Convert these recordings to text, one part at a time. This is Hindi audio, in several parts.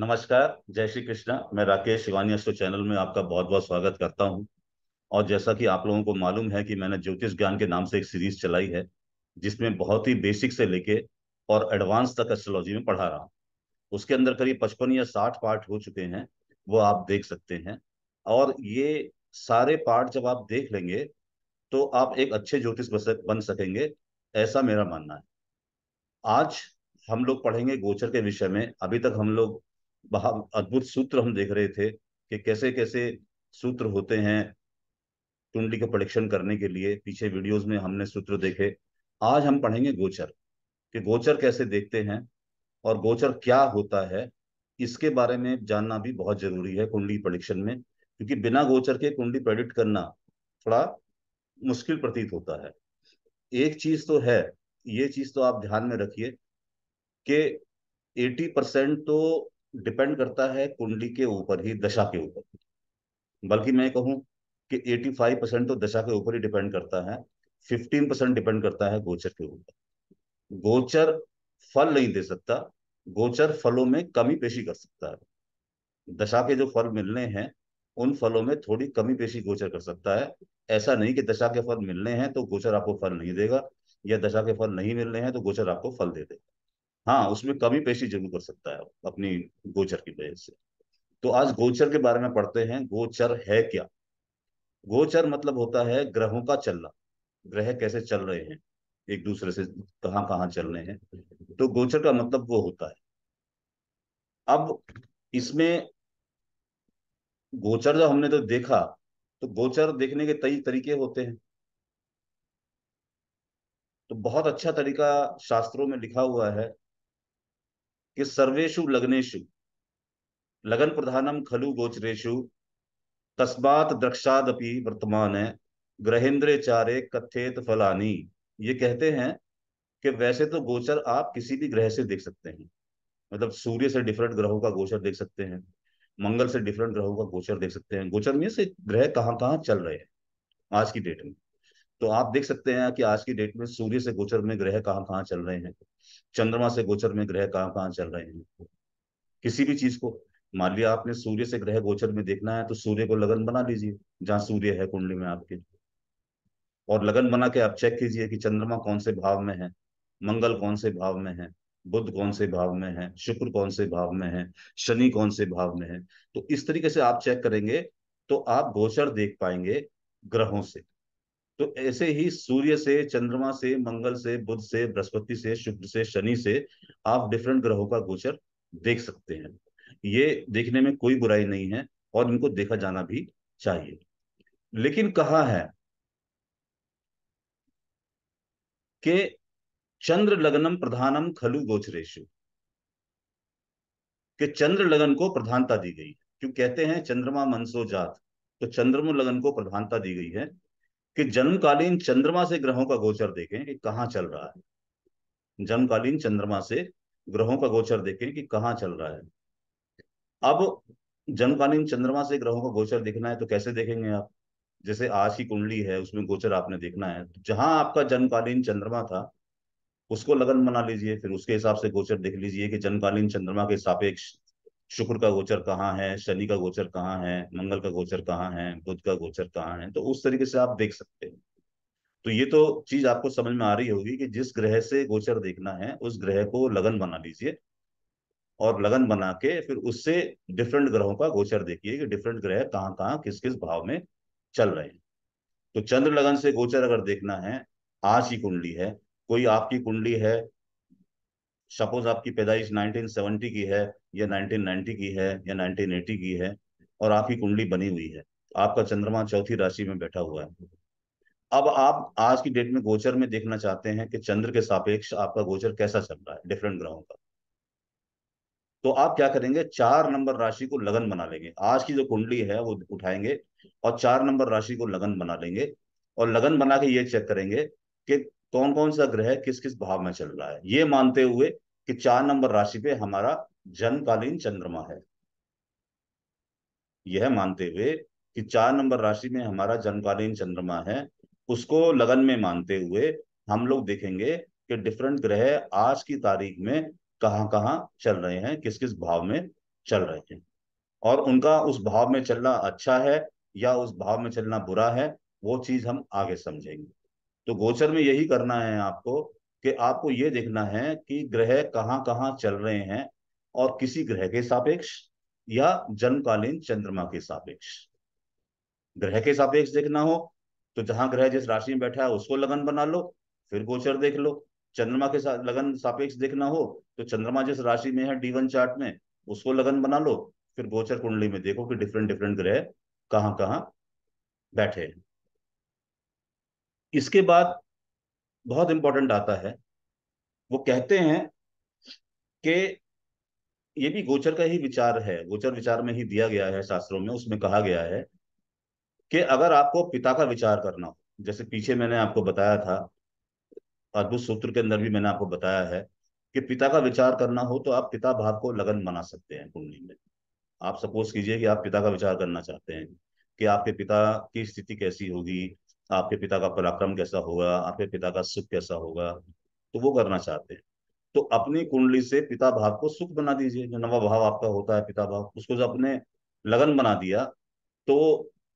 नमस्कार जय श्री कृष्णा मैं राकेश शिवानी अश्व चैनल में आपका बहुत बहुत स्वागत करता हूं और जैसा कि आप लोगों को मालूम है कि मैंने ज्योतिष ज्ञान के नाम से एक सीरीज चलाई है जिसमें बहुत ही बेसिक से लेके और एडवांस तक एस्ट्रोलॉजी में पढ़ा रहा हूँ उसके अंदर करीब पचपन या साठ पार्ट हो चुके हैं वो आप देख सकते हैं और ये सारे पार्ट जब आप देख लेंगे तो आप एक अच्छे ज्योतिष बन सकेंगे ऐसा मेरा मानना है आज हम लोग पढ़ेंगे गोचर के विषय में अभी तक हम लोग अद्भुत सूत्र हम देख रहे थे कि कैसे कैसे सूत्र होते हैं कुंडली का परीक्षण करने के लिए पीछे वीडियोस में हमने सूत्र देखे आज हम पढ़ेंगे गोचर कि गोचर कैसे देखते हैं और गोचर क्या होता है इसके बारे में जानना भी बहुत जरूरी है कुंडली परीक्षण में क्योंकि बिना गोचर के कुंडली प्रेडिक्ट करना थोड़ा मुश्किल प्रतीत होता है एक चीज तो है ये चीज तो आप ध्यान में रखिए कि 80 परसेंट तो डिपेंड करता है कुंडली के ऊपर ही दशा के ऊपर बल्कि मैं कहूं कि 85 परसेंट तो दशा के ऊपर ही डिपेंड करता है 15 परसेंट डिपेंड करता है गोचर के ऊपर गोचर फल नहीं दे सकता गोचर फलों में कमी पेशी कर सकता है दशा के जो फल मिलने हैं उन फलों में थोड़ी कमी पेशी गोचर कर सकता है ऐसा नहीं कि दशा के फल मिलने हैं तो गोचर आपको फल नहीं देगा या दशा के फल नहीं मिलने हैं तो गोचर आपको फल दे देगा हाँ उसमें कमी पेशी जरूर कर सकता है अपनी गोचर की वजह से तो आज गोचर के बारे में पढ़ते हैं गोचर है क्या गोचर मतलब होता है ग्रहों का चलना ग्रह कैसे चल रहे हैं एक दूसरे से कहाँ कहाँ चल रहे हैं तो गोचर का मतलब वो होता है अब इसमें गोचर जब हमने तो देखा तो गोचर देखने के कई तरीके होते हैं तो बहुत अच्छा तरीका शास्त्रों में लिखा हुआ है कि सर्वेशु लग्नेशु लगन प्रधानम खलु गोचरेशु तस्मात द्रक्षादपि वर्तमान है ग्रहेंद्र चारे कथेत फलानी ये कहते हैं कि वैसे तो गोचर आप किसी भी ग्रह से देख सकते हैं मतलब सूर्य से डिफरेंट ग्रहों का गोचर देख सकते हैं मंगल से डिफरेंट ग्रहों का गोचर देख सकते हैं गोचर में से ग्रह कहाँ कहाँ चल रहे हैं आज की डेट में तो आप देख सकते हैं कि आज की डेट में सूर्य से गोचर में ग्रह कहाँ कहाँ चल रहे हैं चंद्रमा से गोचर में ग्रह कहाँ कहाँ चल रहे हैं किसी भी चीज को मान लिया आपने सूर्य से ग्रह गोचर में देखना है तो सूर्य को लगन बना लीजिए जहाँ सूर्य है कुंडली में आपके और लगन बना के आप चेक कीजिए कि चंद्रमा कौन से भाव में है मंगल कौन से भाव में है बुद्ध कौन से भाव में है शुक्र कौन से भाव में है शनि कौन से भाव में है तो इस तरीके से आप चेक करेंगे तो आप गोचर देख पाएंगे ग्रहों से तो ऐसे ही सूर्य से चंद्रमा से मंगल से बुध से बृहस्पति से शुक्र से शनि से आप डिफरेंट ग्रहों का गोचर देख सकते हैं ये देखने में कोई बुराई नहीं है और इनको देखा जाना भी चाहिए लेकिन कहा है कि चंद्र लगनम प्रधानम खलु गोचरेशु कि चंद्र लगन को प्रधानता दी गई क्यों कहते हैं चंद्रमा मनसो जात तो चंद्रमा लगन को प्रधानता दी गई है कि जन्मकालीन चंद्रमा से ग्रहों का गोचर देखें कि कहाँ चल रहा है जन्मकालीन चंद्रमा से ग्रहों का गोचर देखें कि कहाँ चल रहा है अब जन्मकालीन चंद्रमा से ग्रहों का गोचर देखना है तो कैसे देखेंगे आप जैसे आज की कुंडली है उसमें गोचर आपने देखना है तो जहां आपका जन्मकालीन चंद्रमा था उसको लगन बना लीजिए फिर उसके हिसाब से गोचर देख लीजिए कि जन्मकालीन चंद्रमा के सापेक्ष शुक्र का गोचर कहाँ है शनि का गोचर कहाँ है मंगल का गोचर कहाँ है बुध का गोचर कहाँ है तो उस तरीके से आप देख सकते हैं तो ये तो चीज आपको समझ में आ रही होगी कि जिस ग्रह से गोचर देखना है उस ग्रह को लगन बना लीजिए और लगन बना के फिर उससे डिफरेंट ग्रहों का गोचर देखिए कि डिफरेंट ग्रह कहाँ कहाँ किस किस भाव में चल रहे हैं तो चंद्र लगन से गोचर अगर देखना है आज की कुंडली है कोई आपकी कुंडली है सपोज आपकी पैदाइश 1970 की है या 1990 की है या 1980 की है और आपकी कुंडली बनी हुई है आपका चंद्रमा चौथी राशि में बैठा हुआ है अब आप आज की डेट में गोचर में देखना चाहते हैं कि चंद्र के सापेक्ष आपका गोचर कैसा चल रहा है डिफरेंट ग्रहों का तो आप क्या करेंगे चार नंबर राशि को लगन बना लेंगे आज की जो कुंडली है वो उठाएंगे और चार नंबर राशि को लगन बना लेंगे और लगन बना के ये चेक करेंगे कि कौन कौन सा ग्रह किस किस भाव में चल रहा है ये मानते हुए कि चार नंबर राशि पे हमारा जन्मकालीन चंद्रमा है यह मानते हुए कि चार नंबर राशि में हमारा जन्मकालीन चंद्रमा है उसको लगन में मानते हुए हम लोग देखेंगे कि डिफरेंट ग्रह आज की तारीख में कहाँ कहाँ चल रहे हैं किस किस भाव में चल रहे हैं और उनका उस भाव में चलना अच्छा है या उस भाव में चलना बुरा है वो चीज हम आगे समझेंगे तो गोचर में यही करना है आपको कि आपको ये देखना है कि ग्रह कहाँ कहाँ चल रहे हैं और किसी ग्रह के सापेक्ष या जन्मकालीन चंद्रमा के सापेक्ष ग्रह के सापेक्ष देखना हो तो जहां ग्रह जिस राशि में बैठा है उसको लगन बना लो फिर गोचर देख लो चंद्रमा के साथ लगन सापेक्ष देखना हो तो चंद्रमा जिस राशि में है डी वन चार्ट में उसको लगन बना लो फिर गोचर कुंडली में देखो कि डिफरेंट डिफरेंट ग्रह कहाँ कहाँ बैठे हैं इसके बाद बहुत इंपॉर्टेंट आता है वो कहते हैं कि ये भी गोचर का ही विचार है गोचर विचार में ही दिया गया है शास्त्रों में उसमें कहा गया है कि अगर आपको पिता का विचार करना हो जैसे पीछे मैंने आपको बताया था अद्भुत सूत्र के अंदर भी मैंने आपको बताया है कि पिता का विचार करना हो तो आप पिता भाव को लगन बना सकते हैं कुंडली में आप सपोज कीजिए कि आप पिता का विचार करना चाहते हैं कि आपके पिता की स्थिति कैसी होगी आपके पिता का पराक्रम कैसा होगा आपके पिता का सुख कैसा होगा तो वो करना चाहते हैं तो अपनी कुंडली से पिता भाव को सुख बना दीजिए जो नवा भाव आपका होता है पिता भाव उसको जब आपने लगन बना दिया तो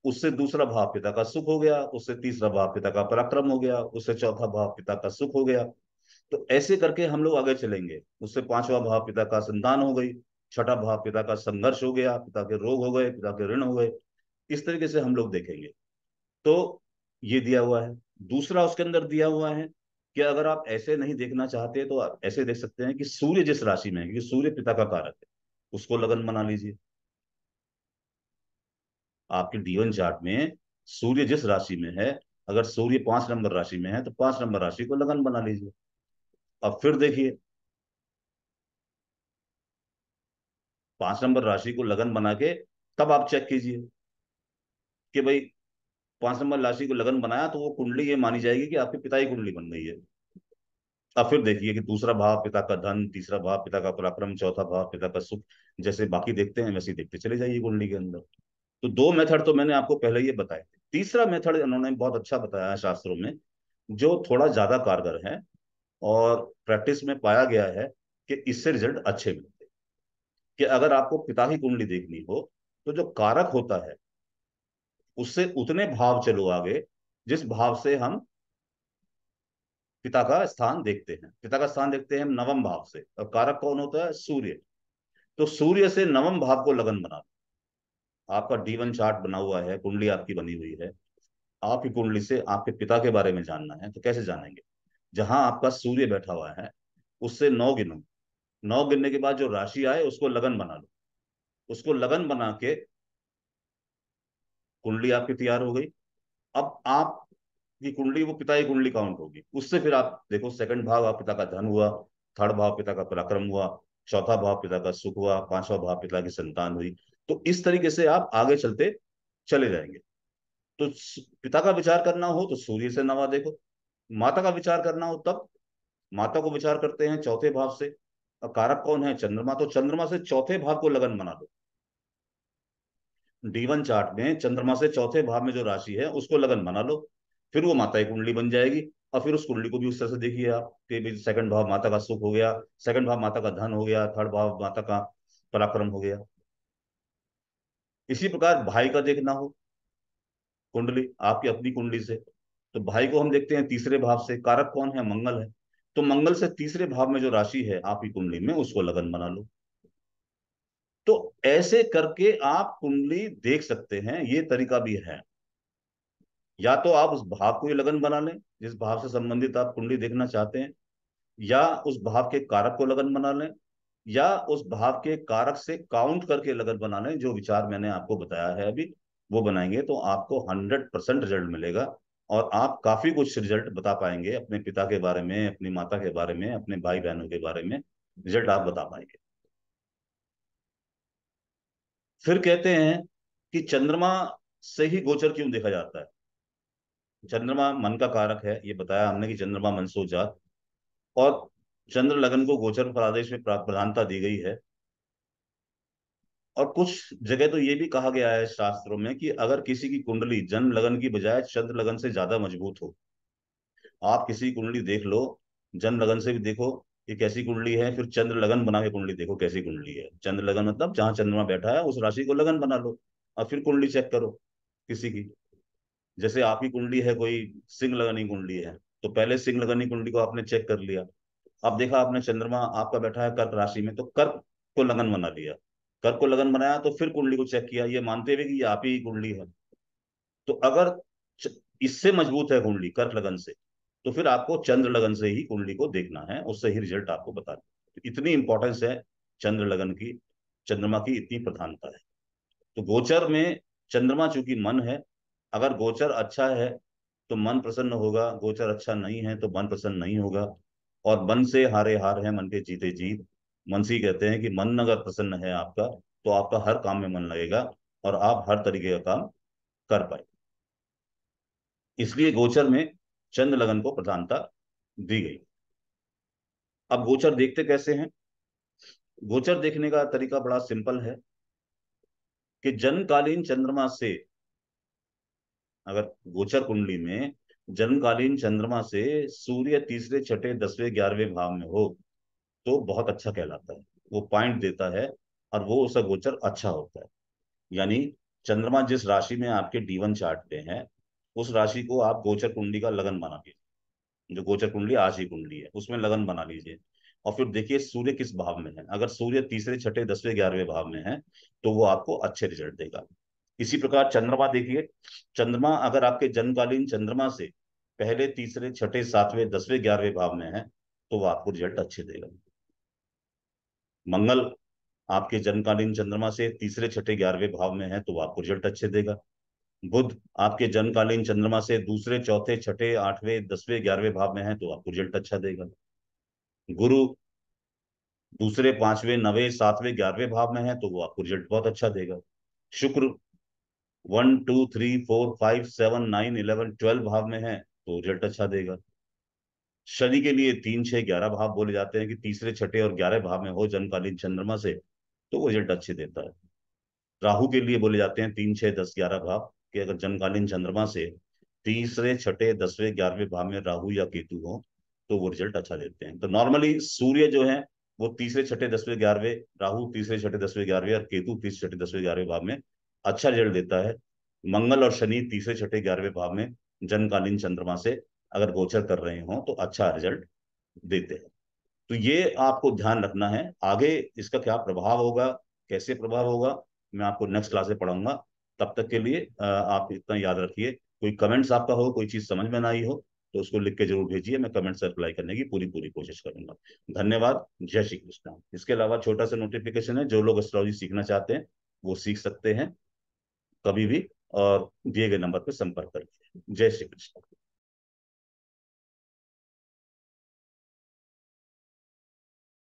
उससे दूसरा भाव पिता का सुख हो गया उससे तीसरा भाव पिता का पराक्रम हो गया उससे चौथा भाव पिता का सुख हो गया तो ऐसे करके हम लोग आगे चलेंगे उससे पांचवा भाव पिता का संतान हो गई छठा भाव पिता का संघर्ष हो गया पिता के रोग हो गए पिता के ऋण हो गए इस तरीके से हम लोग देखेंगे तो ये दिया हुआ है दूसरा उसके अंदर दिया हुआ है कि अगर आप ऐसे नहीं देखना चाहते तो आप ऐसे देख सकते हैं कि सूर्य जिस राशि में है क्योंकि सूर्य पिता का कारक है उसको लगन मना लीजिए आपके डीवन चार्ट में सूर्य जिस राशि में है अगर सूर्य पांच नंबर राशि में है तो पांच नंबर राशि को लगन बना लीजिए अब फिर देखिए पांच नंबर राशि को लगन बना के तब आप चेक कीजिए कि भाई पांच नंबर राशि को लगन बनाया तो वो कुंडली ये मानी जाएगी कि आपके पिता की कुंडली बन गई है अब फिर देखिए कि दूसरा भाव पिता का धन तीसरा भाव पिता का पराक्रम चौथा भाव पिता का सुख जैसे बाकी देखते हैं वैसे देखते चले जाइए कुंडली के अंदर तो दो मेथड तो मैंने आपको पहले ये बताए थे तीसरा मेथड इन्होंने बहुत अच्छा बताया है शास्त्रों में जो थोड़ा ज्यादा कारगर है और प्रैक्टिस में पाया गया है कि इससे रिजल्ट अच्छे मिलते कि अगर आपको पिता की कुंडली देखनी हो तो जो कारक होता है उससे उतने भाव चलो आगे जिस भाव से हम पिता का स्थान देखते हैं पिता का स्थान देखते हैं हम नवम भाव से और कारक कौन होता है सूर्य तो सूर्य से नवम भाव को लगन बना आपका डीवन चार्ट बना हुआ है कुंडली आपकी बनी हुई है आपकी कुंडली से आपके पिता के बारे में जानना है तो कैसे जानेंगे जहां आपका सूर्य बैठा हुआ है उससे नौ गिनो नौ गिनने के बाद जो राशि आए उसको लगन बना लो उसको लगन बना के कुंडली आपकी तैयार हो गई अब आप की कुंडली वो पिता की कुंडली काउंट होगी उससे फिर आप देखो सेकंड भाव आप पिता का धन हुआ थर्ड भाव पिता का पराक्रम हुआ चौथा भाव पिता का सुख हुआ पांचवा भाव पिता की संतान हुई तो इस तरीके से आप आगे चलते चले जाएंगे तो पिता का विचार करना हो तो सूर्य से नवा देखो माता का विचार करना हो तब माता को विचार करते हैं चौथे भाव से कारक कौन है चंद्रमा तो चंद्रमा से चौथे भाव को लगन बना दो डीवन चार्ट में चंद्रमा से चौथे भाव में जो राशि है उसको लगन बना लो फिर वो माता की कुंडली बन जाएगी और फिर उस कुंडली को भी उस तरह से देखिए आप कि सेकंड भाव माता का सुख हो गया सेकंड भाव माता का धन हो गया थर्ड भाव माता का पराक्रम हो गया इसी प्रकार भाई का देखना हो कुंडली आपकी अपनी कुंडली से तो भाई को हम देखते हैं तीसरे भाव से कारक कौन है मंगल है तो मंगल से तीसरे भाव में जो राशि है आपकी कुंडली में उसको लगन बना लो तो ऐसे करके आप कुंडली देख सकते हैं ये तरीका भी है या तो आप उस भाव को लगन बना लें जिस भाव से संबंधित आप कुंडली देखना चाहते हैं या उस भाव के कारक को लगन बना लें या उस भाव के कारक से काउंट करके लगन बना लें जो विचार मैंने आपको बताया है अभी वो बनाएंगे तो आपको हंड्रेड परसेंट रिजल्ट मिलेगा और आप काफी कुछ रिजल्ट बता पाएंगे अपने पिता के बारे में अपनी माता के बारे में अपने भाई बहनों के बारे में रिजल्ट आप बता पाएंगे फिर कहते हैं कि चंद्रमा से ही गोचर क्यों देखा जाता है चंद्रमा मन का कारक है ये बताया हमने कि चंद्रमा मन सोजात और चंद्र लगन को गोचर प्रादेश में प्रधानता दी गई है और कुछ जगह तो ये भी कहा गया है शास्त्रों में कि अगर किसी की कुंडली जन्म लगन की बजाय चंद्र लगन से ज्यादा मजबूत हो आप किसी की कुंडली देख लो जन्म लगन से भी देखो ये कैसी कुंडली है फिर चंद्र लगन बना के कुंडली देखो कैसी कुंडली है चंद्र लगन मतलब जहां चंद्रमा बैठा है उस राशि को लगन बना लो और फिर कुंडली चेक करो किसी की जैसे आपकी कुंडली है कोई सिंह लगनी कुंडली है तो पहले सिंह लगनी कुंडली को आपने चेक कर लिया अब देखा आपने चंद्रमा आपका बैठा है कर्क राशि में तो कर्क को लगन बना लिया कर्क को लगन बनाया तो फिर कुंडली को चेक किया ये मानते हुए कि ये आप ही कुंडली है तो अगर इससे मजबूत है कुंडली कर्क लगन से तो फिर आपको चंद्र लगन से ही कुंडली को देखना है उससे ही रिजल्ट आपको बता तो इतनी इंपॉर्टेंस है चंद्र लगन की चंद्रमा की इतनी प्रधानता है तो गोचर में चंद्रमा चूंकि मन है अगर गोचर अच्छा है तो मन प्रसन्न होगा गोचर अच्छा नहीं है तो मन प्रसन्न नहीं होगा और मन से हारे हार है मन के जीते जीत मनसी कहते हैं कि मन अगर प्रसन्न है आपका तो आपका हर काम में मन लगेगा और आप हर तरीके का काम कर पाए इसलिए गोचर में चंद्र लगन को प्रधानता दी गई अब गोचर देखते कैसे हैं गोचर देखने का तरीका बड़ा सिंपल है कि जन्मकालीन चंद्रमा से अगर गोचर कुंडली में जन्मकालीन चंद्रमा से सूर्य तीसरे छठे दसवें ग्यारहवें भाव में हो तो बहुत अच्छा कहलाता है वो पॉइंट देता है और वो उसका गोचर अच्छा होता है यानी चंद्रमा जिस राशि में आपके डीवन चार्ट पे है उस राशि को आप गोचर कुंडली का लगन बना लीजिए जो गोचर कुंडली आज ही कुंडली है उसमें लगन बना लीजिए और फिर देखिए सूर्य किस भाव में है अगर सूर्य तीसरे छठे दसवें ग्यारहवें भाव में है तो वो आपको अच्छे रिजल्ट देगा इसी प्रकार चंद्रमा देखिए चंद्रमा अगर आपके जन्मकालीन चंद्रमा से पहले तीसरे छठे सातवें दसवें ग्यारहवें भाव में है तो वो आपको रिजल्ट अच्छे देगा मंगल आपके जन्मकालीन चंद्रमा से तीसरे छठे ग्यारहवें भाव में है तो वो आपको रिजल्ट अच्छे देगा बुध आपके जन्मकालीन चंद्रमा से दूसरे चौथे छठे आठवें दसवें ग्यारहवें भाव में है तो आपको रिजल्ट अच्छा देगा गुरु दूसरे पांचवें नवे सातवें ग्यारहवें भाव में है तो वो आपको रिजल्ट बहुत अच्छा देगा शुक्र one two three four five seven nine eleven twelve भाव में है तो रिजल्ट अच्छा देगा शनि के लिए तीन छह ग्यारह भाव बोले जाते हैं कि तीसरे छठे और ग्यारह भाव में हो जन्मकालीन चंद्रमा से तो वो रिजल्ट अच्छे देता है राहु के लिए बोले जाते हैं तीन छह दस ग्यारह भाव कि अगर जन्मकालीन चंद्रमा से तीसरे छठे दसवें ग्यारहवें भाव में राहु या केतु हो तो वो रिजल्ट अच्छा देते हैं तो नॉर्मली सूर्य जो है वो तीसरे छठे दसवें ग्यारहवें राहु तीसरे छठे दसवें ग्यारहवें और केतु तीसरे छठे दसवें ग्यारहवें भाव में अच्छा रिजल्ट देता है मंगल और शनि तीसरे छठे ग्यारहवें भाव में जनकालीन चंद्रमा से अगर गोचर कर रहे हों तो अच्छा रिजल्ट देते हैं तो ये आपको ध्यान रखना है आगे इसका क्या प्रभाव होगा कैसे प्रभाव होगा मैं आपको नेक्स्ट क्लास में पढ़ाऊंगा तब तक के लिए आप इतना याद रखिए कोई कमेंट्स आपका हो कोई चीज़ समझ में ना आई हो तो उसको लिख के जरूर भेजिए मैं कमेंट से करने की पूरी पूरी कोशिश करूंगा धन्यवाद जय श्री कृष्णा इसके अलावा छोटा सा नोटिफिकेशन है जो लोग एस्ट्रोलॉजी सीखना चाहते हैं वो सीख सकते हैं कभी भी और दिए गए नंबर पर संपर्क करके जय श्री कृष्ण